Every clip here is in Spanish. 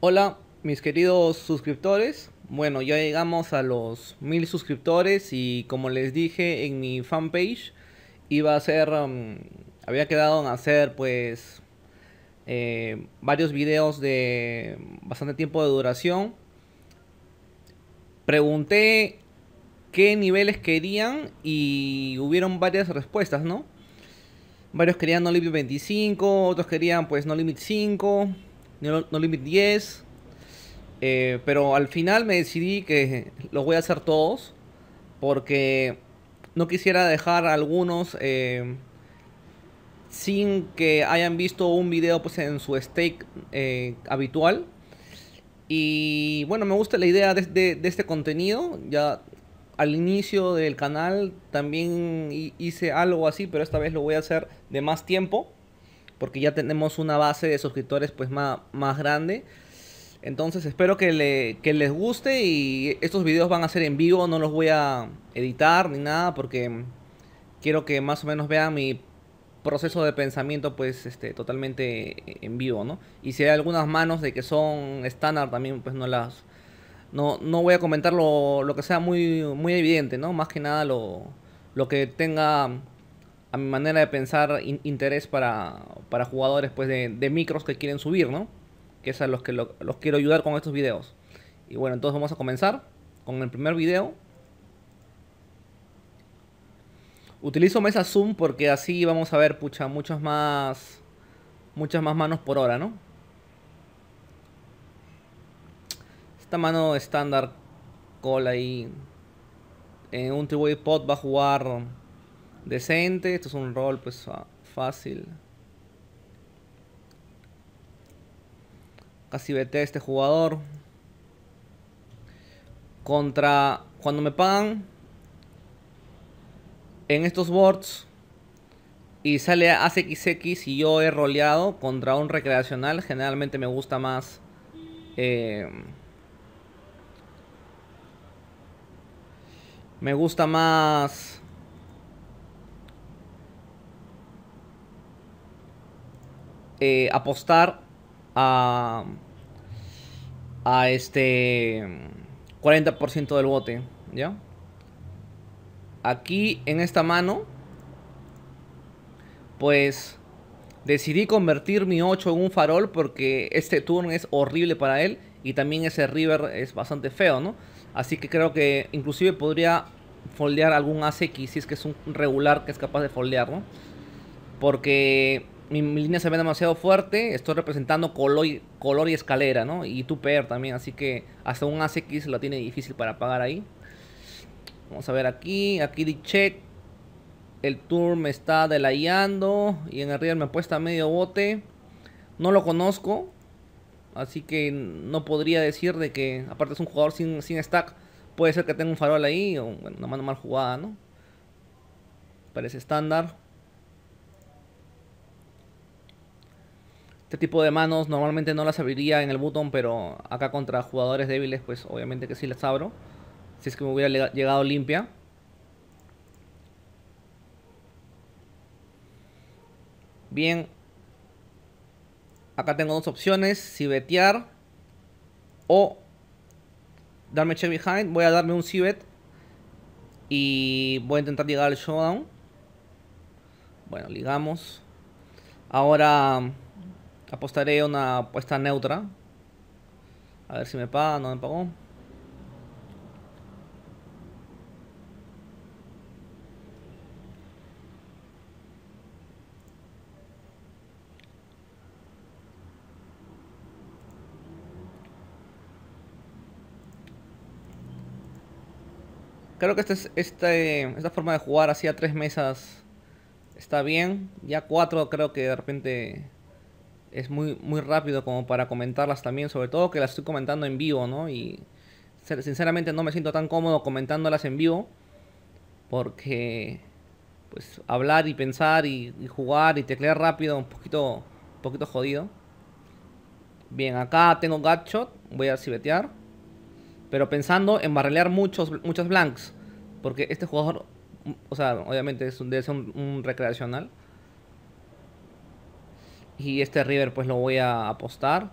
Hola, mis queridos suscriptores. Bueno, ya llegamos a los mil suscriptores y como les dije en mi fanpage, iba a ser, mm, había quedado en hacer pues eh, varios videos de bastante tiempo de duración. Pregunté qué niveles querían y hubieron varias respuestas, ¿no? Varios querían No Limit 25, otros querían pues No Limit 5 no, Limit 10. Eh, pero al final me decidí que los voy a hacer todos. Porque no quisiera dejar algunos eh, sin que hayan visto un video pues, en su stake eh, habitual. Y bueno, me gusta la idea de, este contenido. Ya al inicio del canal también hice algo así, pero esta vez lo voy a hacer de más tiempo porque ya tenemos una base de suscriptores pues más, más grande. Entonces espero que, le, les guste y estos videos van a ser en vivo, no los voy a editar ni nada porque quiero que más o menos vean mi proceso de pensamiento pues este, totalmente en vivo, Y si hay algunas manos de que son estándar también pues no las... No, voy a comentar lo, que sea muy, muy evidente, ¿no? Más que nada lo, lo que tenga a mi manera de pensar, interés para, para, jugadores pues, de, micros que quieren subir, ¿no? Que es a los que los quiero ayudar con estos videos. Y bueno, entonces vamos a comenzar con el primer video. Utilizo mesa zoom porque así vamos a ver, pucha, muchas más, muchas más manos por hora, ¿no? Esta mano estándar, call ahí. En un tribu pot va a jugar decente. Esto es un rol pues fácil. Casi vete a este jugador. Contra cuando me pagan en estos boards y sale ACXX y yo he roleado contra un recreacional, generalmente me gusta más eh, me gusta más Eh, apostar a, a este 40% del bote, ¿ya? Aquí en esta mano, pues decidí convertir mi 8 en un farol porque este turn es horrible para él y también ese river es bastante feo, ¿no? Así que creo que inclusive podría foldear algún ACX si es que es un regular que es capaz de foldear, ¿no? Porque mi, línea se ve demasiado fuerte, estoy representando color y, escalera, ¿no? Y tu PR también, así que hasta un ACX lo tiene difícil para pagar ahí. Vamos a ver aquí, aquí di check. El turn me está delayando y en el me apuesta medio bote. No lo conozco, así que no podría decir de que, aparte es un jugador sin, stack, puede ser que tenga un farol ahí o una mano mal jugada, ¿no? Parece estándar. Este tipo de manos normalmente no las abriría en el button, pero acá contra jugadores débiles, pues obviamente que sí las abro. Si es que me hubiera llegado limpia. Bien. Acá tengo dos opciones. Cibetear. O darme check behind. Voy a darme un cibet. Y voy a intentar llegar al showdown. Bueno, ligamos. Ahora Apostaré una apuesta neutra. A ver si me paga, no me pagó. Creo que este, este, esta forma de jugar así a tres mesas está bien. Ya cuatro creo que de repente es muy, muy rápido como para comentarlas también, sobre todo que las estoy comentando en vivo, ¿no? Y sinceramente no me siento tan cómodo comentándolas en vivo porque pues hablar y pensar y, jugar y teclear rápido un poquito un poquito jodido. Bien, acá tengo Gatshot, voy a cibetear, pero pensando en barrelear muchos muchos blanks, porque este jugador o sea, obviamente es un, debe ser un recreacional. Y este river pues lo voy a apostar.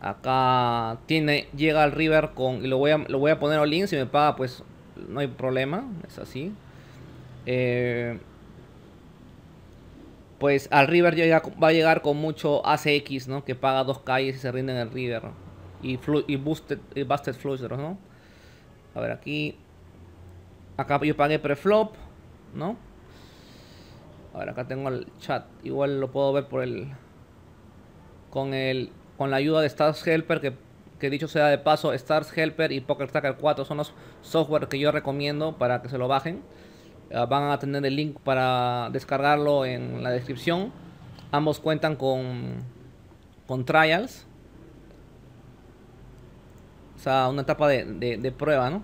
Acá tiene, llega al river con... Y lo voy a, lo voy a poner all-in. Si me paga pues no hay problema. Es así. Eh, pues al river ya va a llegar con mucho ACX, ¿no? Que paga dos calles y se rinden el river. Y, flu, y, busted flusher, ¿no? A ver aquí. Acá yo pagué preflop, ¿no? A acá tengo el chat. Igual lo puedo ver por el... Con el... Con la ayuda de Stars Helper, que, que dicho sea de paso, Stars Helper y Poker Tracker 4 son los software que yo recomiendo para que se lo bajen. Ah, van a tener el link para descargarlo en la descripción. Ambos cuentan con, con trials. O sea, una etapa de prueba, ¿no?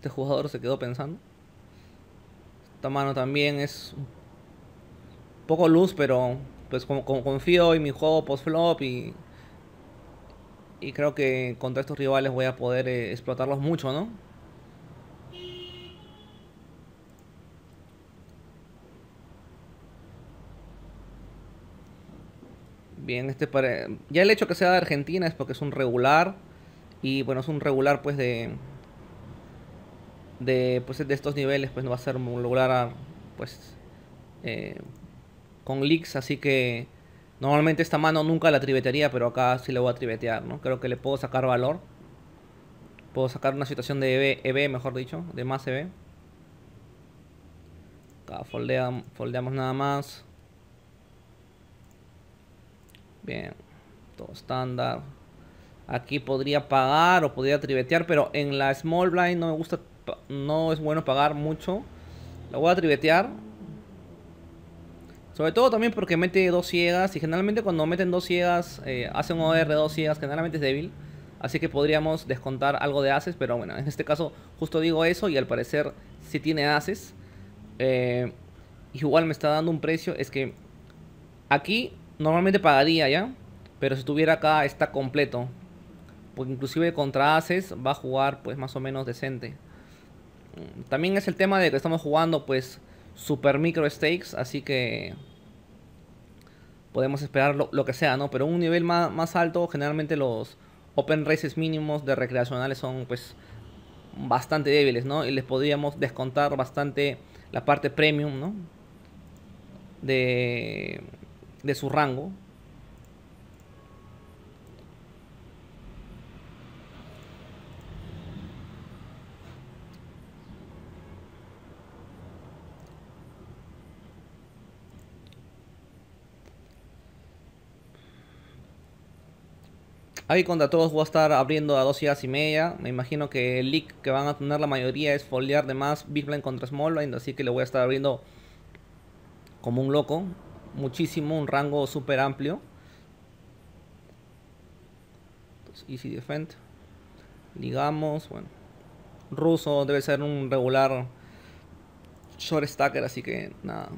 Este jugador se quedó pensando. Esta mano también es poco luz, pero pues como, confío en mi juego post-flop y, y creo que contra estos rivales voy a poder eh, explotarlos mucho, ¿no? Bien, este ya el hecho que sea de Argentina es porque es un regular y bueno, es un regular pues de, de, pues, de estos niveles, pues no va a ser lograr ah, pues, eh, con leaks, así que normalmente esta mano nunca la tribetearía, pero acá sí le voy a tribetear, ¿no? Creo que le puedo sacar valor. Puedo sacar una situación de EB, e mejor dicho, de más EB. Acá foldeamos, foldeamos nada más. Bien, todo estándar. Aquí podría pagar o podría tribetear, pero en la small blind no me gusta no es bueno pagar mucho. La voy a tribetear. Sobre todo también porque mete dos ciegas. Y generalmente cuando meten dos ciegas, eh, hace un OR dos ciegas. Generalmente es débil. Así que podríamos descontar algo de haces Pero bueno, en este caso justo digo eso. Y al parecer Si tiene ases. y eh, igual me está dando un precio. Es que aquí normalmente pagaría ya. Pero si estuviera acá está completo. Porque inclusive contra haces va a jugar pues más o menos decente también es el tema de que estamos jugando pues super micro stakes, así que podemos esperar lo, que sea, ¿no? Pero un nivel más, más, alto, generalmente los open races mínimos de recreacionales son pues bastante débiles, ¿no? Y les podríamos descontar bastante la parte premium, ¿no? De, de su rango. Ahí contra todos voy a estar abriendo a dos y media. Me imagino que el leak que van a tener la mayoría es foliar de más Big Blind contra Small Blind. Así que le voy a estar abriendo como un loco. Muchísimo, un rango súper amplio. Entonces, easy Defend. Ligamos, bueno. Ruso debe ser un regular short stacker, así que nada.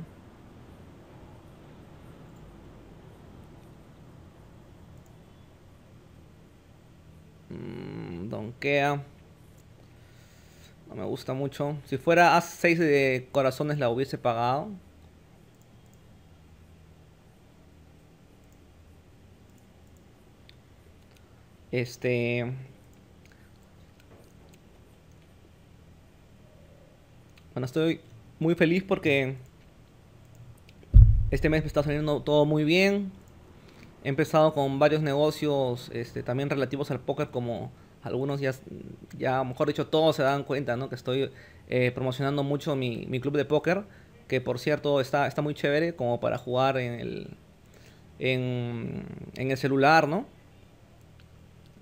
Mm, donkea. No me gusta mucho. Si fuera a 6 de corazones la hubiese pagado. Este... Bueno, estoy muy feliz porque este mes me está saliendo todo muy bien. He empezado con varios negocios este, también relativos al póker, como algunos ya, ya, mejor dicho, todos se dan cuenta, ¿no? Que estoy eh, promocionando mucho mi, club de póker, que por cierto está, está muy chévere como para jugar en el, en, el celular, ¿no?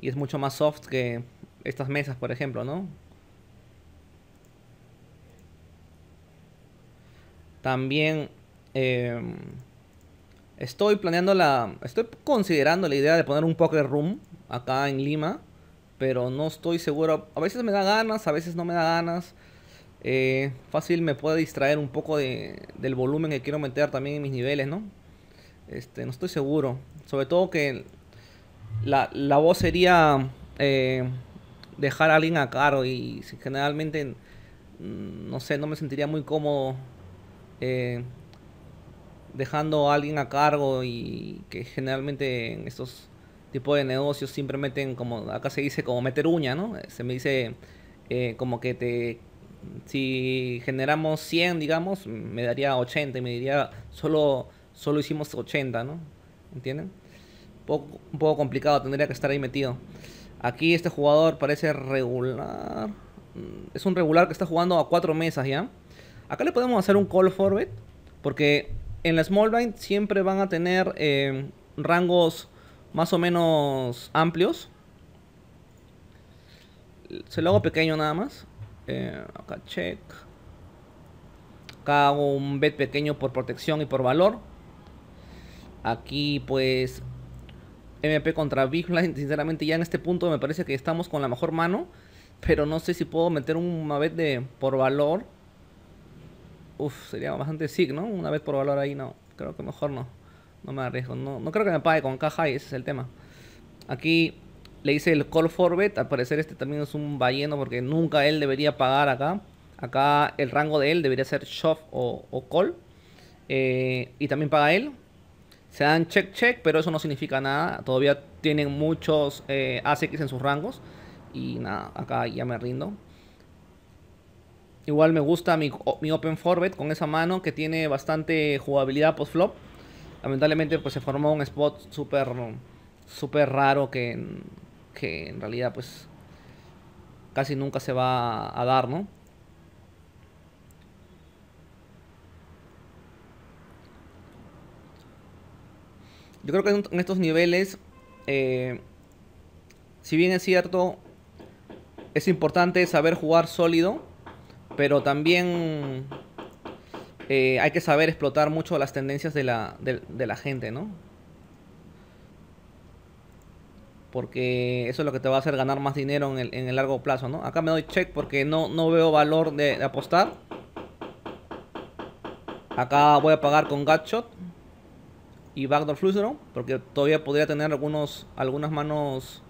Y es mucho más soft que estas mesas, por ejemplo, ¿no? También... Em, Estoy planeando la. Estoy considerando la idea de poner un poker room acá en Lima. Pero no estoy seguro. A veces me da ganas, a veces no me da ganas. Eh, fácil me puede distraer un poco de, del volumen que quiero meter también en mis niveles, ¿no? Este, no estoy seguro. Sobre todo que la, la voz sería eh, dejar a alguien a caro y generalmente, mm, no sé, no me sentiría muy cómodo. Eh, dejando a alguien a cargo y que generalmente en estos tipos de negocios siempre meten, como acá se dice, como meter uña, ¿no? Se me dice eh, como que te... Si generamos 100, digamos, me daría 80 y me diría, solo, solo hicimos 80, ¿no? ¿Entienden? Un poco, complicado, tendría que estar ahí metido. Aquí este jugador parece regular. Mm, es un regular que está jugando a cuatro mesas ya. Acá le podemos hacer un call for it. Porque en la small blind siempre van a tener em, rangos más o menos amplios. Se lo hago pequeño nada más. Eh, acá check. Acá hago un bet pequeño por protección y por valor. Aquí pues MP contra Big Blind. Sinceramente ya en este punto me parece que estamos con la mejor mano. Pero no sé si puedo meter un bet de, por valor. Uf, sería bastante sick, ¿no? Una vez por valor ahí, no. Creo que mejor no. No me arriesgo. No, creo que me pague con caja y ese es el tema. Aquí le hice el call for bet. Al parecer este también es un balleno porque nunca él debería pagar acá. Acá el rango de él debería ser shove o, call. Eh, y también paga él. Se dan check check, pero eso no significa nada. Todavía tienen muchos eh, en sus rangos. Y nada, acá ya me rindo. Igual me gusta mi, Open Forbet con esa mano que tiene bastante jugabilidad post-flop. Lamentablemente pues se formó un spot súper super raro que, en realidad pues casi nunca se va a dar, ¿no? Yo creo que en estos niveles, eh, si bien es cierto, es importante saber jugar sólido, pero también eh, hay que saber explotar mucho las tendencias de la, gente, ¿no? porque eso es lo que te va a hacer ganar más dinero en el, largo plazo, ¿no? Acá me doy check porque no, no veo valor de, apostar. Acá voy a pagar con Gutshot y Backdoor ¿no? porque todavía podría tener algunos, algunas manos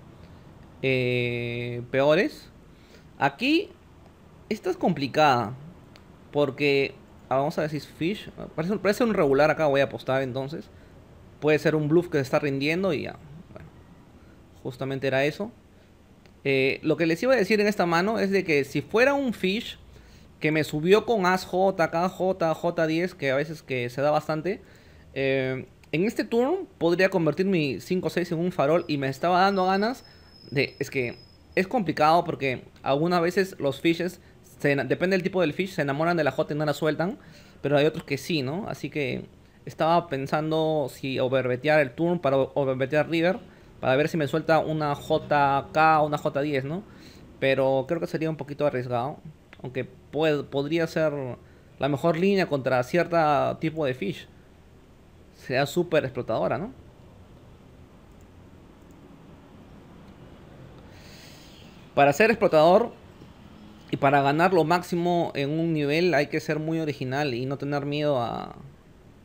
eh, peores. Aquí esta es complicada. Porque. Ah, vamos a decir Fish. Ah, parece, parece un regular acá. Voy a apostar entonces. Puede ser un bluff que se está rindiendo y ya. Bueno, justamente era eso. Eh, lo que les iba a decir en esta mano es de que si fuera un Fish que me subió con As J, J10, que a veces que se da bastante. Eh, en este turno podría convertir mi 5-6 en un farol y me estaba dando ganas de... Es que es complicado porque algunas veces los fishes depende del tipo del fish, se enamoran de la jota y no la sueltan, pero hay otros que sí, ¿no? Así que estaba pensando si overbetear el turn para overbetear river, para ver si me suelta una JK o una J10, ¿no? Pero creo que sería un poquito arriesgado, aunque podría ser la mejor línea contra cierto tipo de fish. Sea súper explotadora, ¿no? Para ser explotador y para ganar lo máximo en un nivel hay que ser muy original y no tener miedo a,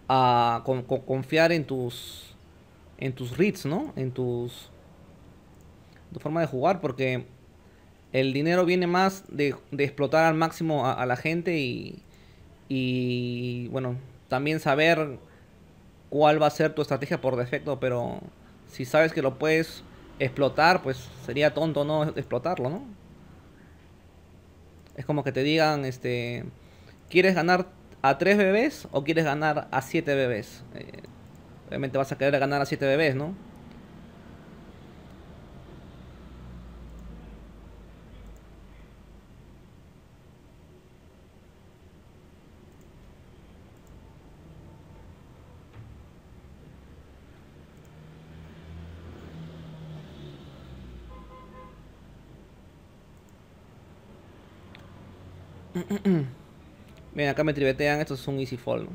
a confiar en tus en tus reads, ¿no? En tus tu forma de jugar porque el dinero viene más de, explotar al máximo a, la gente y bueno, también saber cuál va a ser tu estrategia por defecto, pero si sabes que lo puedes explotar, pues sería tonto no explotarlo, ¿no? Es como que te digan, este, ¿quieres ganar a tres bebés o quieres ganar a siete bebés? Eh, obviamente vas a querer ganar a siete bebés, ¿no? Bien, acá me tribetean, esto es un easy fall.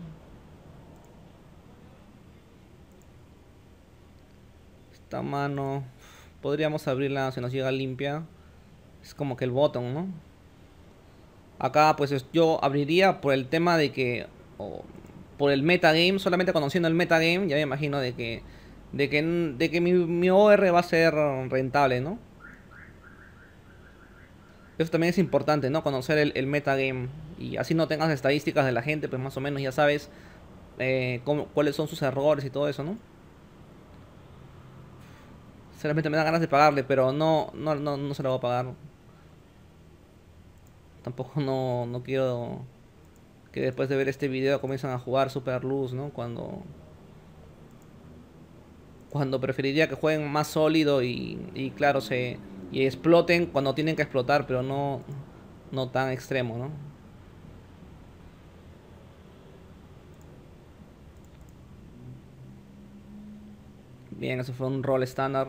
Esta mano... Podríamos abrirla si nos llega limpia. Es como que el botón, ¿no? Acá pues yo abriría por el tema de que... por el metagame, solamente conociendo el metagame, ya me imagino de que... De que, de que mi OR va a ser rentable, ¿no? Eso también es importante, ¿no? Conocer el, metagame. Y así no tengas estadísticas de la gente, pues más o menos ya sabes eh, cuáles son sus errores y todo eso, ¿no? Solamente me dan ganas de pagarle, pero no, no, se lo voy a pagar. Tampoco no, quiero que después de ver este video Comiencen a jugar Super Luz, ¿no? Cuando cuando preferiría que jueguen más sólido y claro, se, y exploten cuando tienen que explotar, pero no, no tan extremo, ¿no? Bien, eso fue un rol estándar.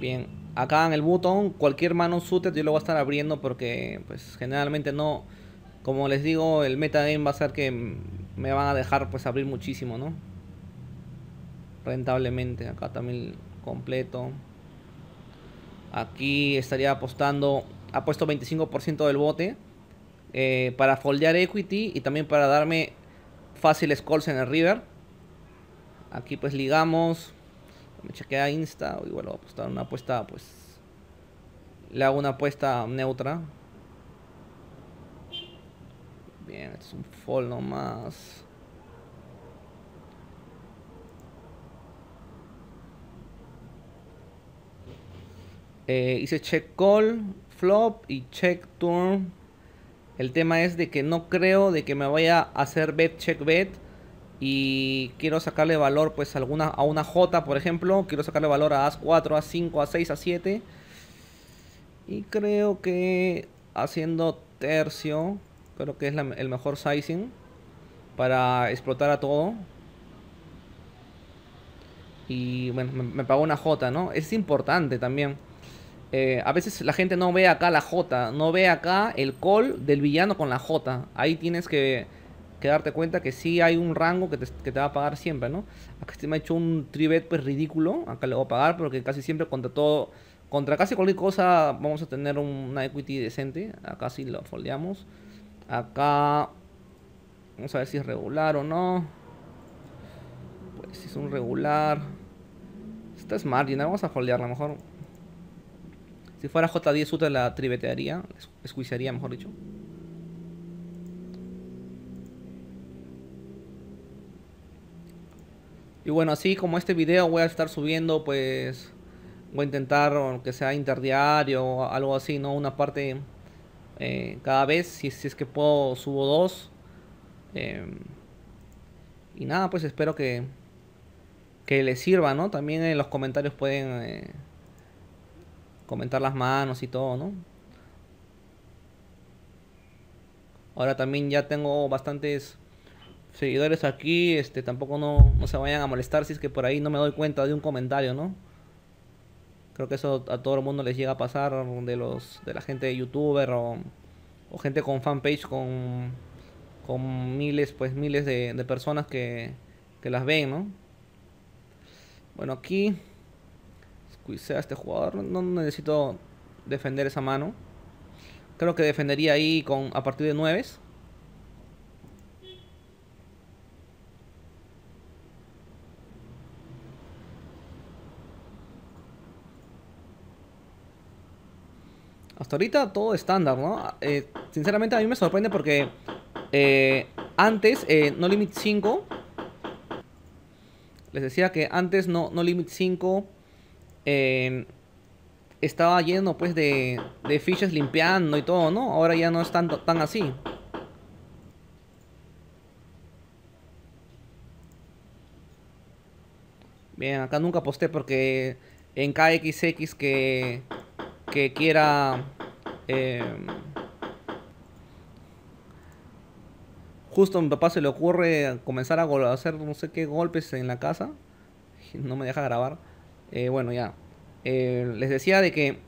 Bien. Acá en el botón, cualquier mano suited yo lo voy a estar abriendo porque pues generalmente no, como les digo, el meta game va a ser que me van a dejar pues abrir muchísimo, ¿no? Rentablemente, acá también completo. Aquí estaría apostando, ha puesto 25% del bote eh, para foldear equity y también para darme fáciles calls en el river. Aquí pues ligamos, me a Insta, o igual voy a apostar una apuesta, pues. Le hago una apuesta neutra. Bien, es un fall nomás. Eh, hice check call, flop y check turn. El tema es de que no creo de que me vaya a hacer bet, check bet y quiero sacarle valor pues alguna, a una J por ejemplo, quiero sacarle valor a a 4 A5, A6, A7 y creo que haciendo tercio creo que es el mejor sizing para explotar a todo y bueno, me, pagó una J, ¿no? Es importante también eh, a veces la gente no ve acá la J, no ve acá el call del villano con la J. Ahí tienes que que darte cuenta que si hay un rango que te, va a pagar siempre, ¿no? Acá este me ha hecho un tribet pues ridículo, acá le voy a pagar porque casi siempre contra todo, contra casi cualquier cosa vamos a tener una equity decente, acá si lo foldeamos, acá vamos a ver si es regular o no, pues si es un regular, esta es margin vamos a foldearla mejor, si fuera J10 usted la tribetearía, escuizaría mejor dicho. Y bueno, así como este video voy a estar subiendo, pues voy a intentar que sea interdiario o algo así, ¿no? Una parte eh, cada vez, si, es que puedo, subo dos. Em, y nada, pues espero que, que les sirva, ¿no? También en los comentarios pueden eh, comentar las manos y todo, ¿no? Ahora también ya tengo bastantes seguidores aquí, este, tampoco no, se vayan a molestar si es que por ahí no me doy cuenta de un comentario, ¿no? Creo que eso a todo el mundo les llega a pasar de los de la gente de youtuber o, gente con fanpage con, con miles, pues miles de, personas que, que, las ven, ¿no? Bueno, aquí sea este jugador, no necesito defender esa mano. Creo que defendería ahí con a partir de 9 Hasta ahorita todo estándar, ¿no? Eh, sinceramente a mí me sorprende porque eh, antes eh, No Limit 5, les decía que antes No, Limit 5 estaba lleno pues de, fichas limpiando y todo, ¿no? Ahora ya no es tan, así. Bien, acá nunca posté porque en KXX que, que quiera Em, justo a mi papá se le ocurre comenzar a, hacer no sé qué golpes en la casa. No me deja grabar. Eh, bueno, ya. Eh, les decía de que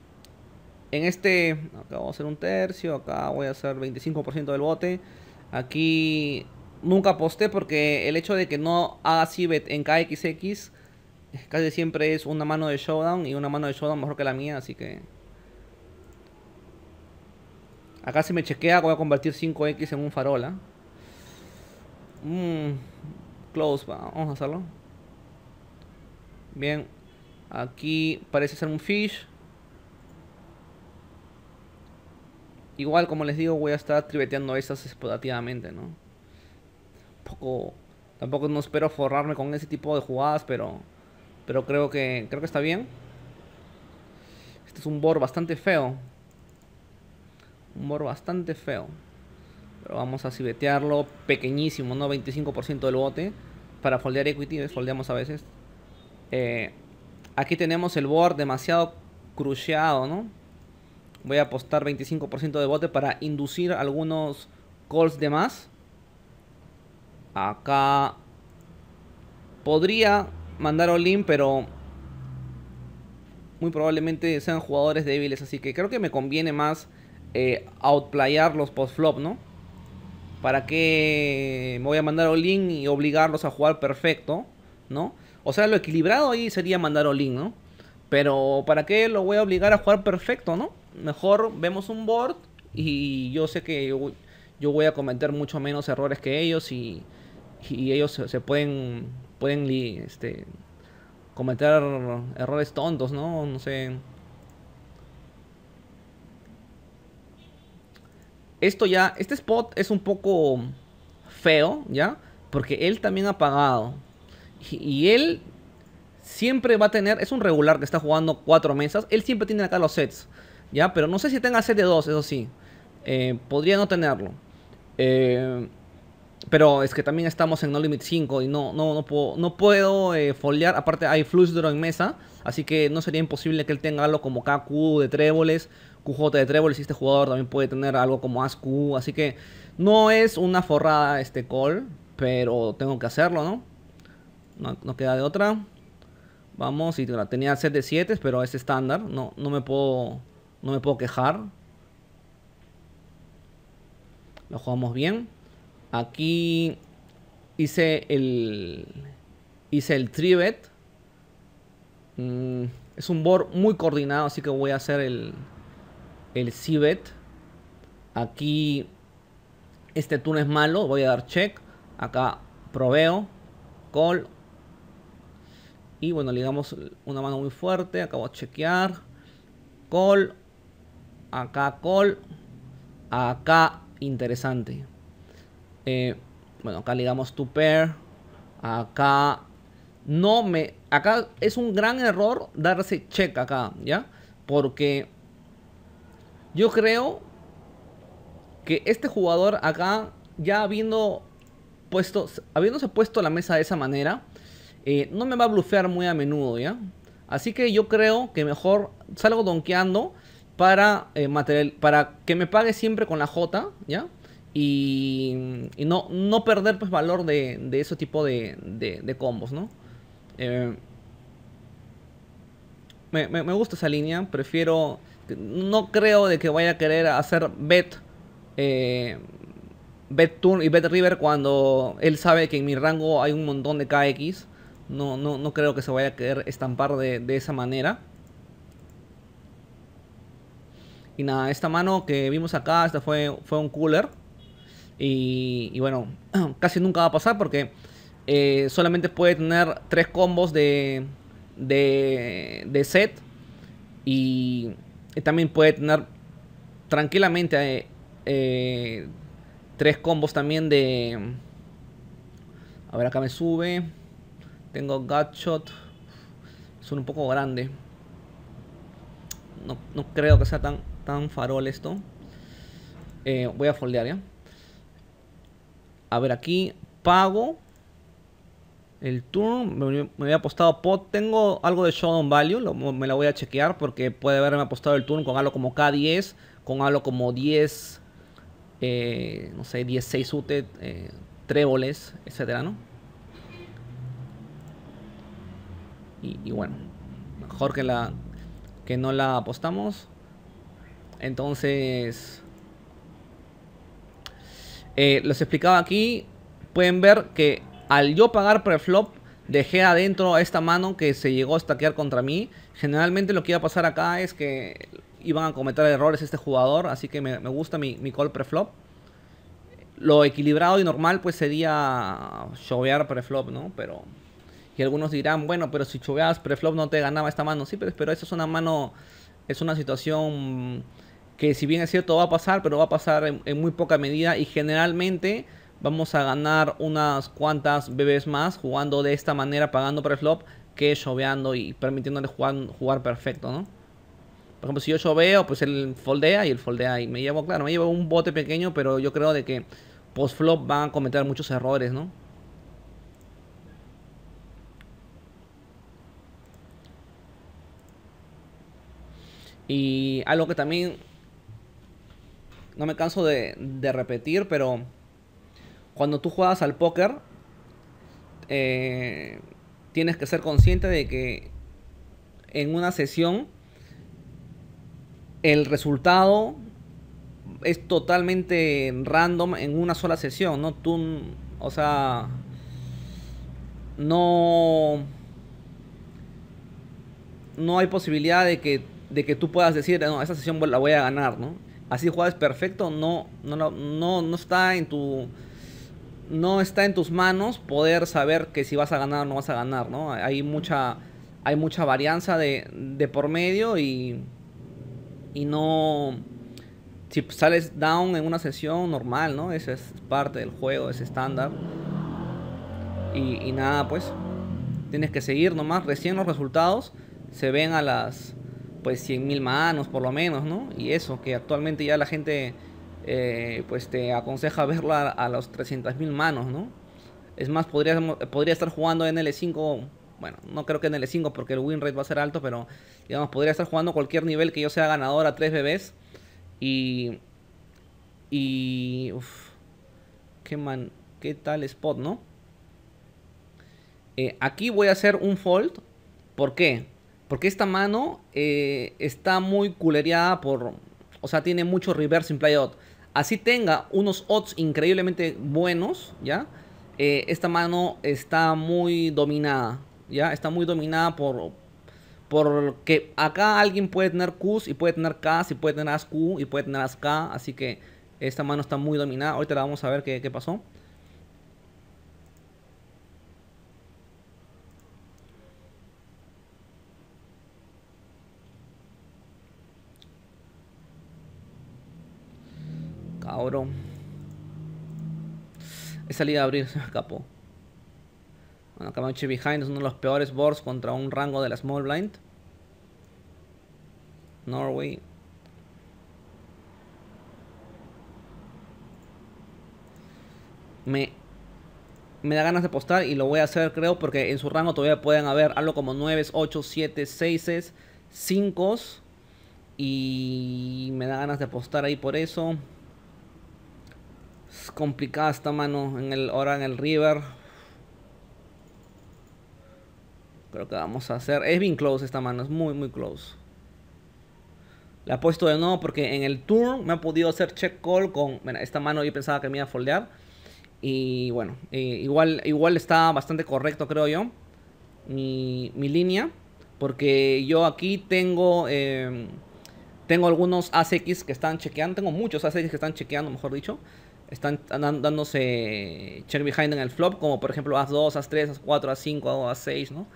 en este, acá voy a hacer un tercio, acá voy a hacer 25% del bote. Aquí nunca aposté porque el hecho de que no haga Cibet en KXX casi siempre es una mano de showdown y una mano de showdown mejor que la mía, así que Acá si me chequea voy a convertir 5X en un farola. Mm, close, vamos a hacerlo. Bien. Aquí parece ser un fish. Igual, como les digo, voy a estar triveteando estas explotativamente ¿no? Poco... Tampoco no espero forrarme con ese tipo de jugadas, pero... Pero creo que... Creo que está bien. Este es un board bastante feo. Un board bastante feo. Pero vamos a sibetearlo. pequeñísimo, ¿no? 25% del bote. Para foldear equity, foldeamos a veces. Eh, aquí tenemos el board demasiado cruceado, ¿no? Voy a apostar 25% de bote para inducir algunos calls de más. Acá podría mandar all-in, pero muy probablemente sean jugadores débiles. Así que creo que me conviene más eh, outplayar los post-flop, ¿no? ¿Para qué me voy a mandar all-in y obligarlos a jugar perfecto, ¿no? O sea, lo equilibrado ahí sería mandar all-in, ¿no? Pero ¿para qué lo voy a obligar a jugar perfecto, ¿no? Mejor vemos un board y yo sé que yo, voy a cometer mucho menos errores que ellos y, ellos se, pueden, pueden este, cometer errores tontos, ¿no? No sé. esto ya, este spot es un poco feo, ¿ya? Porque él también ha pagado. Y, él siempre va a tener, es un regular que está jugando cuatro mesas, él siempre tiene acá los sets, ¿ya? Pero no sé si tenga set de dos, eso sí. Eh, podría no tenerlo. Eh, pero es que también estamos en No Limit 5 y no, no, no puedo, no puedo eh, Aparte hay flush draw en mesa, así que no sería imposible que él tenga algo como KQ de tréboles QJ de Trébol, si este jugador también puede tener algo como ASQ, así que no es una forrada este call, pero tengo que hacerlo, ¿no? No, queda de otra. Vamos, y tenía set de 7, pero es estándar, no, me puedo, no me puedo quejar. Lo jugamos bien. Aquí hice el, hice el Tribet. Mm, es un board muy coordinado, así que voy a hacer el, el cbet. Aquí este túnel es malo, voy a dar check. Acá proveo, call. Y bueno, le damos una mano muy fuerte. Acabo de chequear. Call. Acá call. Acá interesante. Eh, bueno, acá le damos to pair. Acá no me... Acá es un gran error darse check acá, ¿ya? Porque yo creo que este jugador acá, ya habiendo puesto, habiéndose puesto la mesa de esa manera, eh, no me va a blufear muy a menudo, ¿ya? Así que yo creo que mejor salgo donkeando para, eh, material, para que me pague siempre con la J, ¿ya? Y, no, no perder pues valor de, de ese tipo de, combos, ¿no? Eh, me gusta esa línea, prefiero no creo de que vaya a querer hacer bet, eh, bet turn y bet river cuando él sabe que en mi rango hay un montón de KX. No, no, no creo que se vaya a querer estampar de, esa manera. Y nada, esta mano que vimos acá, esta fue, fue un cooler. Y, y bueno, casi nunca va a pasar porque eh, solamente puede tener tres combos de, de, de set. Y eh, también puede tener tranquilamente eh, eh, tres combos también de... A ver, acá me sube. Tengo Gutshot. Son un poco grandes. No, creo que sea tan, tan farol esto. voy a foldear ya. A ver, aquí pago. El turno, me, había apostado pot. Tengo algo de Showdown Value, me la voy a chequear porque puede haberme apostado el turn con algo como K10, con algo como 10, eh, no sé, 16 UT, eh, tréboles, etcétera, ¿no? Y, bueno, mejor que, la, que no la apostamos. Entonces, eh, los explicaba aquí. Pueden ver que al yo pagar preflop, dejé adentro esta mano que se llegó a stackear contra mí. Generalmente lo que iba a pasar acá es que iban a cometer errores este jugador, así que me, gusta mi, call preflop. Lo equilibrado y normal pues sería chovear preflop, ¿no? Pero... Y algunos dirán, bueno, pero si choveas preflop no te ganaba esta mano. Sí, pero, pero eso es una mano... Es una situación que si bien es cierto va a pasar, pero va a pasar en muy poca medida y generalmente vamos a ganar unas cuantas bebés más jugando de esta manera, pagando el flop que choveando y permitiéndole jugar, jugar perfecto, ¿no? Por ejemplo, si yo choveo, pues él foldea y él foldea y me llevo, claro, me llevo un bote pequeño, pero yo creo de que post-flop van a cometer muchos errores, ¿no? Y algo que también no me canso de repetir, pero cuando tú juegas al póker, eh, tienes que ser consciente de que en una sesión el resultado es totalmente random en una sola sesión, ¿no? Tú, o sea, no, no hay posibilidad de que, de que tú puedas decir, no, esa sesión la voy a ganar, ¿no? Así juegas perfecto, no, no, no, no está en tu no está en tus manos poder saber que si vas a ganar o no vas a ganar, ¿no? Hay mucha, hay mucha varianza de, de por medio y, y no... Si sales down en una sesión, normal, ¿no? Esa es parte del juego, es estándar. Y, nada, pues, tienes que seguir nomás. Recién los resultados se ven a las, pues, 100.000 manos, por lo menos, ¿no? Y eso, que actualmente ya la gente eh, pues te aconseja verla a, los 300.000 manos, ¿no? Es más, podría, podría estar jugando en L5, bueno, no creo que en L5 porque el win rate va a ser alto, pero digamos, podría estar jugando cualquier nivel que yo sea ganador a 3 bebés y... Y... Uf, qué man... Qué tal spot, ¿no? Eh, aquí voy a hacer un fold. ¿Por qué? Porque esta mano eh, está muy culereada por... O sea, tiene mucho reverse in play Así tenga unos odds increíblemente buenos, ¿ya? Eh, esta mano está muy dominada, ¿ya? Está muy dominada por... Porque acá alguien puede tener Qs y puede tener Ks y puede tener As-Q y puede tener As-K así que esta mano está muy dominada. Ahorita la vamos a ver qué, qué pasó. Ahora he salido a abrir, se me escapó. Bueno, Camacho Behind es uno de los peores boards contra un rango de la Small Blind. Norway. Me, me da ganas de apostar y lo voy a hacer, creo, porque en su rango todavía pueden haber algo como 9, 8, 7, 6, 5. Y me da ganas de apostar ahí por eso complicada esta mano en el, ahora en el river. Creo que vamos a hacer... Es bien close esta mano, es muy muy close. Le ha puesto de nuevo porque en el turn me ha podido hacer check call con... esta mano yo pensaba que me iba a foldear. Y bueno, eh, igual, igual está bastante correcto creo yo. Mi, mi línea. Porque yo aquí tengo... Em, tengo algunos ACX que están chequeando, tengo muchos ASX que están chequeando, mejor dicho están dándose cherry behind en el flop, como por ejemplo as 2, a 3, a 4, a 5, a 6, ¿no?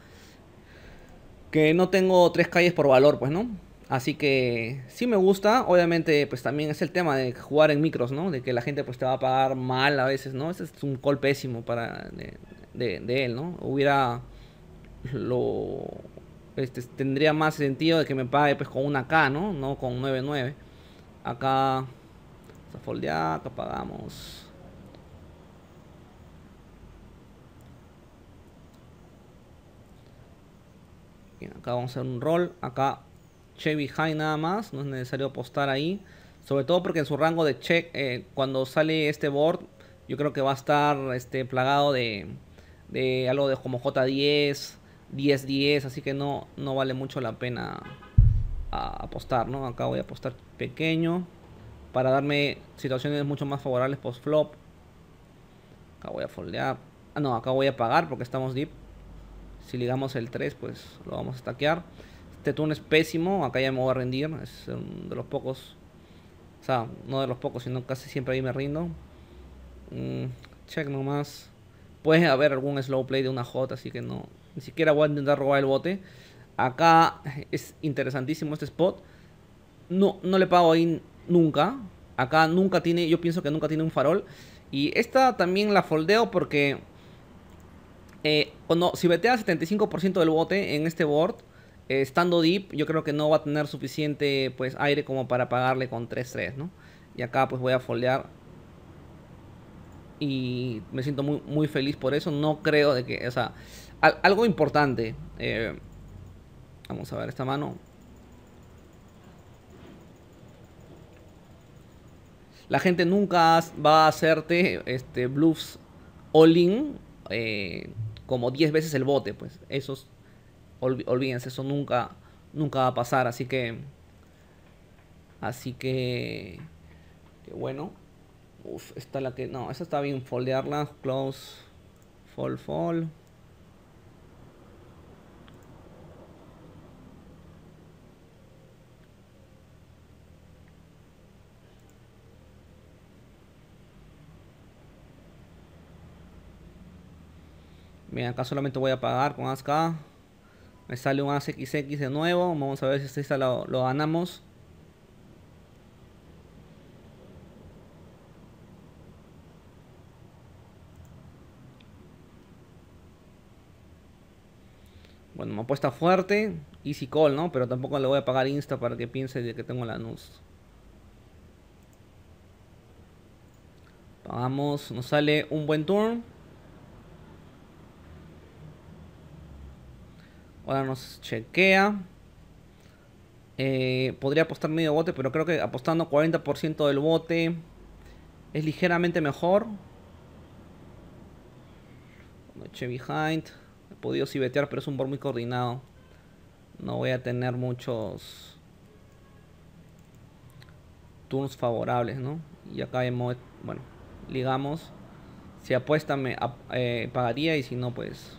Que no tengo tres calles por valor, pues, ¿no? Así que sí me gusta, obviamente pues también es el tema de jugar en micros, ¿no? De que la gente pues te va a pagar mal a veces, ¿no? Ese es un call pésimo para de, de, él, ¿no? Hubiera lo... Este, tendría más sentido de que me pague pues con una K, ¿no? No con 9-9. Acá Está foldeada, acá apagamos. acá vamos a hacer un roll. Acá Chevy High nada más. No es necesario apostar ahí. Sobre todo porque en su rango de check, eh, cuando sale este board, yo creo que va a estar este, plagado de, algo de como J10, 10-10, así que no, no vale mucho la pena ah, apostar, ¿no? Acá voy a apostar pequeño para darme situaciones mucho más favorables post flop. Acá voy a foldear. Ah, no, acá voy a pagar porque estamos deep. Si ligamos el 3, pues lo vamos a stackear. Este turno es pésimo, acá ya me voy a rendir. Es de los pocos. O sea, no de los pocos, sino casi siempre ahí me rindo. Mm, check nomás. Puede haber algún slow play de una J, así que no. Ni siquiera voy a intentar robar el bote. Acá es interesantísimo este spot. No, no le pago ahí nunca. Acá nunca tiene, yo pienso que nunca tiene un farol. Y esta también la foldeo porque eh, cuando, si a 75% del bote en este board, eh, estando deep, yo creo que no va a tener suficiente pues aire como para pagarle con 3-3, ¿no? Y acá pues voy a foldear. Y me siento muy, muy feliz por eso. No creo de que, o sea, algo importante. Eh, vamos a ver esta mano. La gente nunca va a hacerte este, bluffs all-in eh, como 10 veces el bote. Pues esos, olvídense, eso nunca, nunca va a pasar. Así que, así que, bueno. Uf, esta la que, no, esa está bien, foldearla, close, fall, fall. mira acá solamente voy a pagar con ASK. Me sale un ASXX de nuevo. Vamos a ver si esta lo, lo ganamos. Bueno, me apuesta fuerte. Easy call, ¿no? Pero tampoco le voy a pagar Insta para que piense de que tengo la NUS. Pagamos. Nos sale un buen turn. Ahora nos chequea. Eh, podría apostar medio bote, pero creo que apostando 40% del bote es ligeramente mejor. Noche behind. He podido vetear, pero es un board muy coordinado. No voy a tener muchos Turns favorables, ¿no? Y acá hemos, bueno, ligamos. Si apuesta me eh, pagaría y si no, pues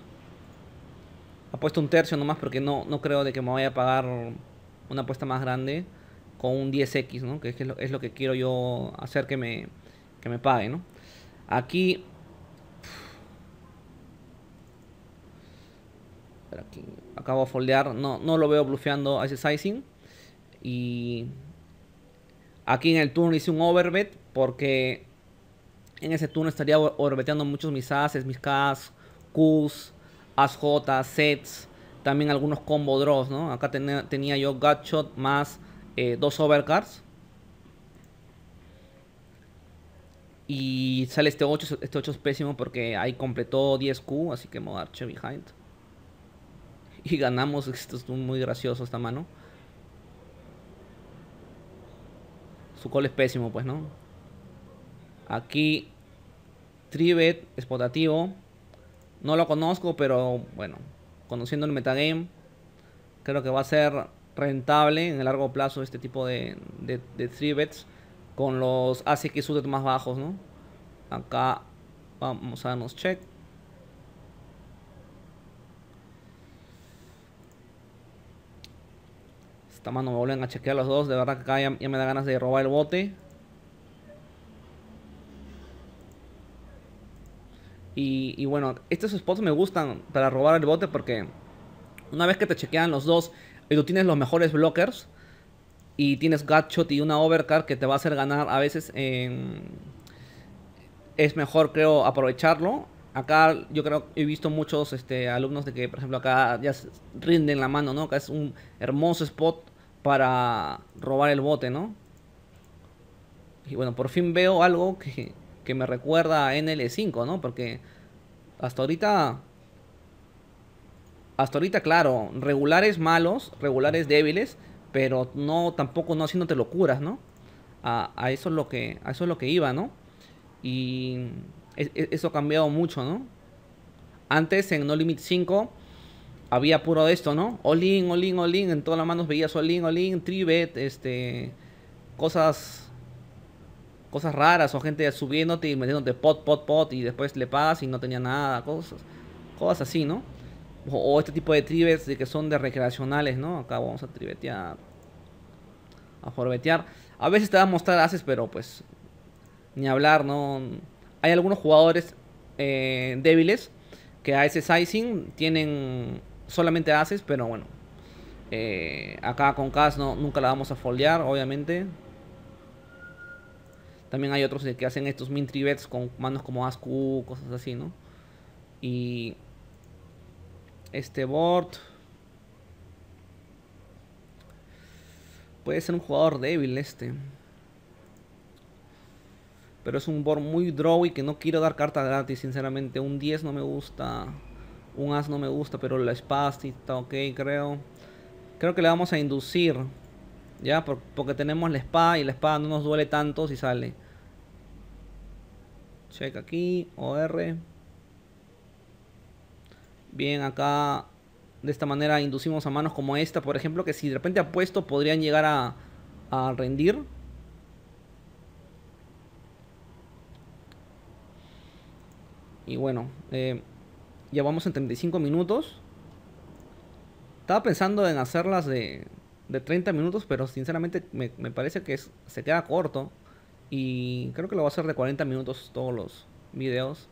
apuesto un tercio nomás porque no, no creo de que me vaya a pagar una apuesta más grande con un 10x, Que es lo, que quiero yo hacer que me, que me pague, Aquí... acabo de foldear, no, no lo veo blufeando a ese sizing. Y aquí en el turno hice un overbet porque en ese turno estaría overbeteando muchos mis ases, mis Ks, Qs, J sets, también algunos combo draws, ¿no? Acá tenía yo Gutshot más eh, dos overcards. Y sale este 8, este 8 es pésimo porque ahí completó 10Q, así que me Chevy a behind. Y ganamos, esto es muy gracioso esta mano. Su call es pésimo, pues, ¿no? Aquí, Tribet, es potativo. No lo conozco, pero bueno, conociendo el metagame, creo que va a ser rentable en el largo plazo este tipo de, de, 3 bets con los que suited más bajos, ¿no? Acá vamos a darnos check. Esta mano me vuelven a chequear los dos, de verdad que acá ya me da ganas de robar el bote. Y, bueno, estos spots me gustan para robar el bote porque una vez que te chequean los dos y eh, tú tienes los mejores blockers y tienes gutshot y una overcard que te va a hacer ganar a veces, es mejor creo aprovecharlo. Acá yo creo que he visto muchos este, alumnos de que por ejemplo acá ya rinden la mano, ¿no? Acá es un hermoso spot para robar el bote, ¿no? Y bueno, por fin veo algo que, que me recuerda a NL5, ¿no? Porque hasta ahorita... Hasta ahorita, claro, regulares malos, regulares débiles, pero no tampoco no haciéndote locuras, ¿no? A, eso es lo que a eso es lo que iba, ¿no? Y eso ha cambiado mucho, ¿no? Antes en No Limit 5 había puro de esto, ¿no? All-in, in en todas las manos veías all-in, all tribet, este cosas cosas raras o gente subiéndote y metiéndote pot, pot, pot y después le pagas y no tenía nada, cosas, cosas así, ¿no? O, este tipo de trivets de que son de recreacionales, ¿no? Acá vamos a tribetear, a forbetear. A veces te va a mostrar haces, pero pues ni hablar, ¿no? Hay algunos jugadores eh, débiles que a ese sizing tienen solamente haces, pero bueno. Eh, acá con Cas no, nunca la vamos a foldear, obviamente. También hay otros que hacen estos mini con manos como As-Q, cosas así, ¿no? Y este board puede ser un jugador débil este. Pero es un board muy draw y que no quiero dar carta gratis, sinceramente. Un 10 no me gusta. Un as no me gusta, pero la espada está ok, creo. Creo que le vamos a inducir. Ya, porque tenemos la spa y la espada no nos duele tanto si sale. Check aquí, OR. Bien, acá de esta manera inducimos a manos como esta, por ejemplo, que si de repente apuesto podrían llegar a, rendir. Y bueno, ya vamos en 35 minutos. Estaba pensando en hacerlas de, de 30 minutos, pero sinceramente me, parece que se queda corto. Y creo que lo va a hacer de 40 minutos todos los videos.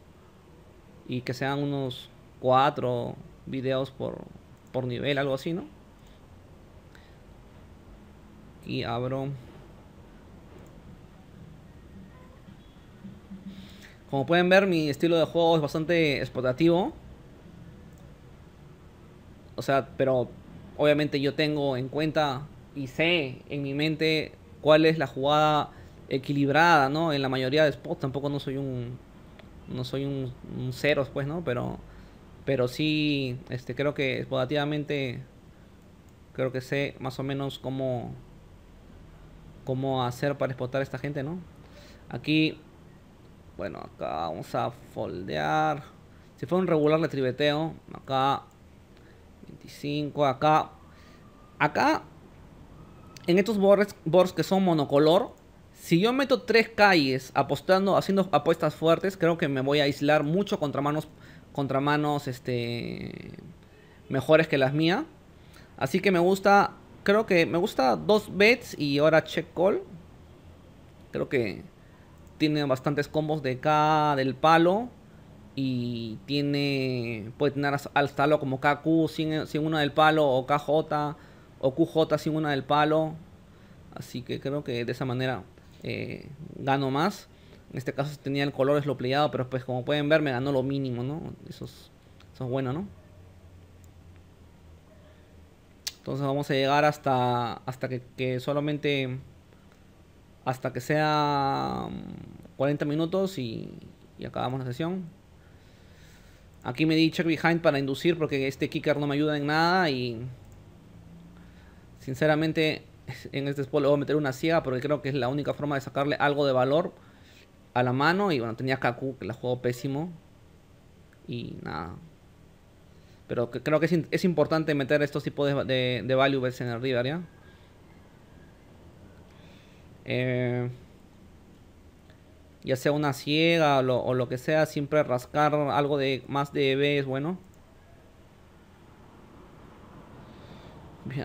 Y que sean unos 4 videos por, por nivel, algo así, ¿no? Y abro Como pueden ver, mi estilo de juego es bastante explotativo. O sea, pero Obviamente yo tengo en cuenta y sé en mi mente cuál es la jugada equilibrada, ¿no? En la mayoría de spots tampoco no soy un no soy un, un pues, ¿no? Pero pero sí este creo que explotativamente creo que sé más o menos cómo cómo hacer para explotar a esta gente, ¿no? Aquí bueno, acá vamos a foldear. Si fue un regular le tribeteo, acá 25 acá. Acá, en estos boards, que son monocolor, si yo meto tres calles apostando, haciendo apuestas fuertes, creo que me voy a aislar mucho contra manos, contra manos este, mejores que las mías. Así que me gusta, creo que me gusta dos bets y ahora check call. Creo que tiene bastantes combos de acá, del palo y tiene puede tener al talo como KQ sin, sin, una del palo o KJ o QJ sin una del palo así que creo que de esa manera eh, gano más en este caso tenía el color es lo pero pues como pueden ver me ganó lo mínimo no eso es, bueno entonces vamos a llegar hasta hasta que, solamente hasta que sea 40 mm, minutos y acabamos la sesión Aquí me di check behind para inducir porque este kicker no me ayuda en nada y... Sinceramente, en este spot le voy a meter una ciega porque creo que es la única forma de sacarle algo de valor a la mano. Y bueno, tenía Kaku que la juego pésimo. Y nada. Pero creo que es, importante meter estos tipos de, de, value bets en el river, ¿ya? Eh ya sea una ciega o lo, que sea, siempre rascar algo de más de B es bueno.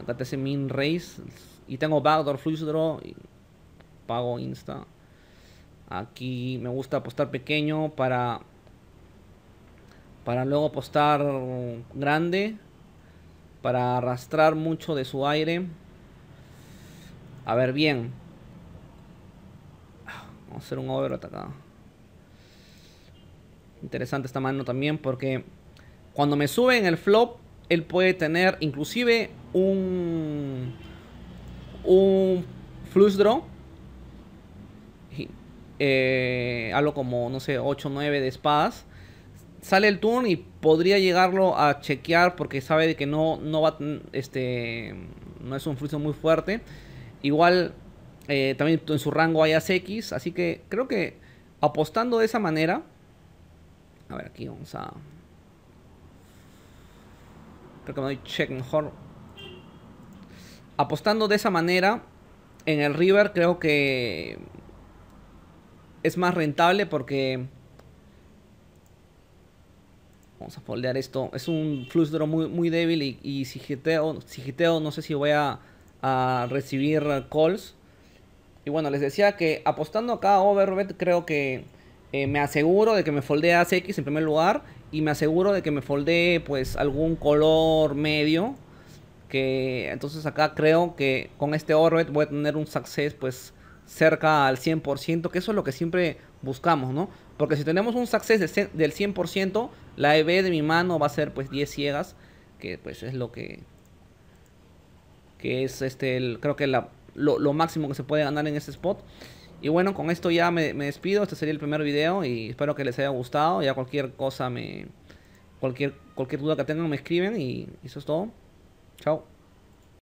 acá te hace min race. Y tengo backdoor, flush draw. pago insta. Aquí me gusta apostar pequeño para para luego apostar grande, para arrastrar mucho de su aire. A ver, bien hacer un over atacado. Interesante esta mano también porque cuando me sube en el flop, él puede tener inclusive un, un flush draw. Eh, algo como, no sé, 8 9 de espadas. Sale el turn y podría llegarlo a chequear porque sabe de que no, no va, este, no es un flujo muy fuerte. Igual eh, también en su rango hay x Así que creo que apostando de esa manera. A ver, aquí vamos a. Creo que me doy check mejor. Apostando de esa manera. En el River creo que. Es más rentable porque. Vamos a foldear esto. Es un flush draw muy, muy débil. Y, si, hiteo, no sé si voy a recibir calls. Y bueno, les decía que apostando acá a Overbet creo que eh, me aseguro de que me foldee ACX en primer lugar y me aseguro de que me foldee pues algún color medio. Que entonces acá creo que con este Overbet voy a tener un success pues cerca al 100%, que eso es lo que siempre buscamos, ¿no? Porque si tenemos un success del 100%, la EB de mi mano va a ser pues 10 ciegas, que pues es lo que que es este creo que la lo, máximo que se puede ganar en ese spot. Y bueno, con esto ya me, despido. Este sería el primer video y espero que les haya gustado. Ya cualquier cosa me... Cualquier, cualquier duda que tengan me escriben y eso es todo. Chao.